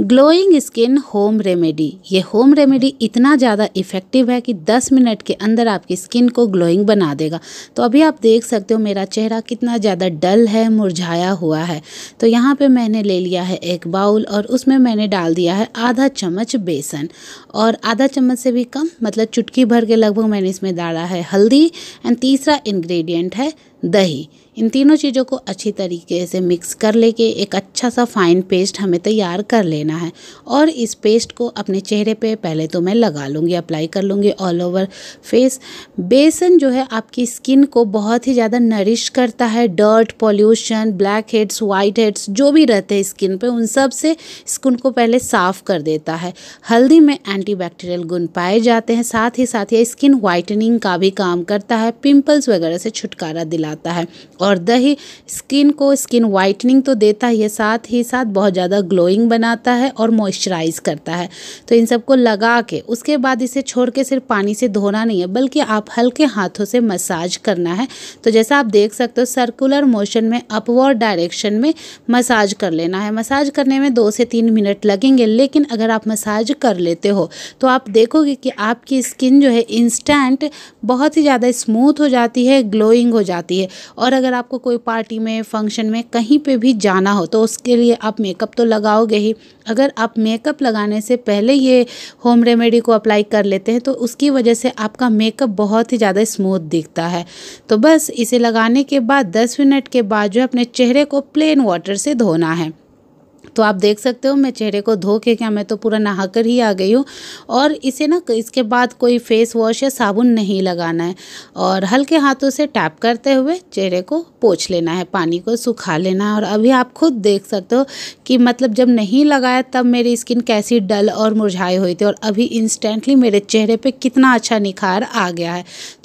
glowing skin home remedy ये home remedy इतना ज़्यादा इफ़ेक्टिव है कि 10 मिनट के अंदर आपकी स्किन को ग्लोइंग बना देगा तो अभी आप देख सकते हो मेरा चेहरा कितना ज़्यादा डल है मुरझाया हुआ है तो यहाँ पे मैंने ले लिया है एक बाउल और उसमें मैंने डाल दिया है आधा चम्मच बेसन और आधा चम्मच से भी कम मतलब चुटकी भर के लगभग मैंने इसमें डाला है हल्दी एंड तीसरा इन्ग्रेडियंट है दही इन तीनों चीज़ों को अच्छी तरीके से मिक्स कर लेके एक अच्छा सा फाइन पेस्ट हमें तैयार कर लेना है और इस पेस्ट को अपने चेहरे पे पहले तो मैं लगा लूँगी अप्लाई कर लूँगी ऑल ओवर फेस बेसन जो है आपकी स्किन को बहुत ही ज़्यादा नरिश करता है dirt pollution blackheads whiteheads जो भी रहते हैं स्किन पर उन सब से स्किन को पहले साफ़ कर देता है हल्दी में एंटीबैक्टीरियल गुण पाए जाते हैं साथ ही साथ ये स्किन वाइटनिंग का भी काम करता है पिम्पल्स वगैरह से छुटकारा दिला कहलाता है और दही स्किन को स्किन वाइटनिंग तो देता ही है साथ ही साथ बहुत ज़्यादा ग्लोइंग बनाता है और मॉइस्चराइज करता है तो इन सबको लगा के उसके बाद इसे छोड़ के सिर्फ पानी से धोना नहीं है बल्कि आप हल्के हाथों से मसाज करना है तो जैसा आप देख सकते हो सर्कुलर मोशन में अपवर्ड डायरेक्शन में मसाज कर लेना है मसाज करने में दो से तीन मिनट लगेंगे लेकिन अगर आप मसाज कर लेते हो तो आप देखोगे कि आपकी स्किन जो है इंस्टेंट बहुत ही ज़्यादा स्मूथ हो जाती है ग्लोइंग हो जाती है जाती है और अगर आपको कोई पार्टी में फंक्शन में कहीं पे भी जाना हो तो उसके लिए आप मेकअप तो लगाओगे ही अगर आप मेकअप लगाने से पहले ये होम रेमेडी को अप्लाई कर लेते हैं तो उसकी वजह से आपका मेकअप बहुत ही ज़्यादा स्मूथ दिखता है तो बस इसे लगाने के बाद दस मिनट के बाद जो है अपने चेहरे को प्लेन वाटर से धोना है तो आप देख सकते हो मैं चेहरे को धो के क्या मैं तो पूरा नहा कर ही आ गई हूँ और इसे ना इसके बाद कोई फेस वॉश या साबुन नहीं लगाना है और हल्के हाथों से टैप करते हुए चेहरे को पोछ लेना है पानी को सुखा लेना है और अभी आप खुद देख सकते हो कि मतलब जब नहीं लगाया तब मेरी स्किन कैसी डल और मुरझाई हुई थी और अभी इंस्टेंटली मेरे चेहरे पर कितना अच्छा निखार आ गया है तो